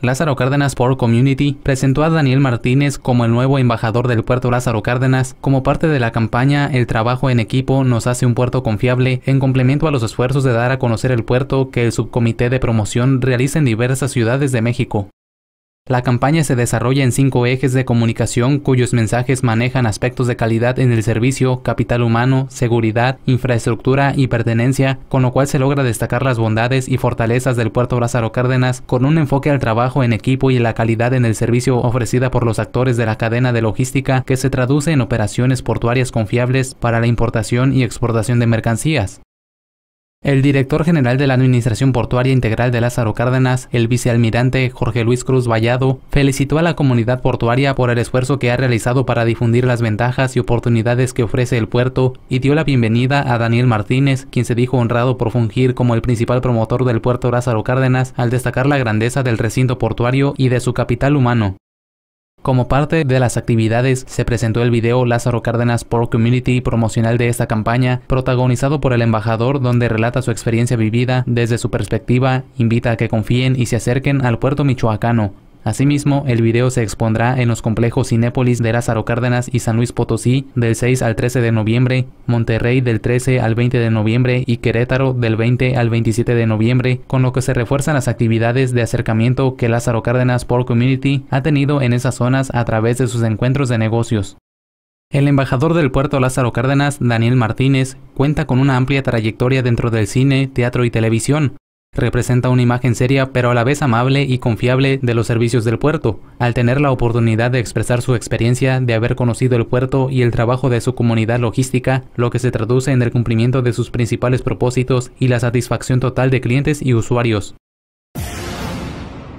Lázaro Cárdenas Port Community presentó a Daniel Martínez como el nuevo embajador del puerto Lázaro Cárdenas como parte de la campaña El trabajo en equipo nos hace un puerto confiable en complemento a los esfuerzos de dar a conocer el puerto que el subcomité de promoción realiza en diversas ciudades de México. La campaña se desarrolla en cinco ejes de comunicación cuyos mensajes manejan aspectos de calidad en el servicio, capital humano, seguridad, infraestructura y pertenencia, con lo cual se logra destacar las bondades y fortalezas del puerto Brázaro Cárdenas con un enfoque al trabajo en equipo y la calidad en el servicio ofrecida por los actores de la cadena de logística que se traduce en operaciones portuarias confiables para la importación y exportación de mercancías. El director general de la Administración Portuaria Integral de Lázaro Cárdenas, el vicealmirante Jorge Luis Cruz Vallado, felicitó a la comunidad portuaria por el esfuerzo que ha realizado para difundir las ventajas y oportunidades que ofrece el puerto y dio la bienvenida a Daniel Martínez, quien se dijo honrado por fungir como el principal promotor del puerto Lázaro Cárdenas al destacar la grandeza del recinto portuario y de su capital humano. Como parte de las actividades, se presentó el video Lázaro Cárdenas por Community promocional de esta campaña, protagonizado por el embajador, donde relata su experiencia vivida desde su perspectiva, invita a que confíen y se acerquen al puerto michoacano, Asimismo, el video se expondrá en los complejos Cinépolis de Lázaro Cárdenas y San Luis Potosí del 6 al 13 de noviembre, Monterrey del 13 al 20 de noviembre y Querétaro del 20 al 27 de noviembre, con lo que se refuerzan las actividades de acercamiento que Lázaro Cárdenas por Community ha tenido en esas zonas a través de sus encuentros de negocios. El embajador del puerto Lázaro Cárdenas, Daniel Martínez, cuenta con una amplia trayectoria dentro del cine, teatro y televisión, Representa una imagen seria pero a la vez amable y confiable de los servicios del puerto, al tener la oportunidad de expresar su experiencia de haber conocido el puerto y el trabajo de su comunidad logística, lo que se traduce en el cumplimiento de sus principales propósitos y la satisfacción total de clientes y usuarios.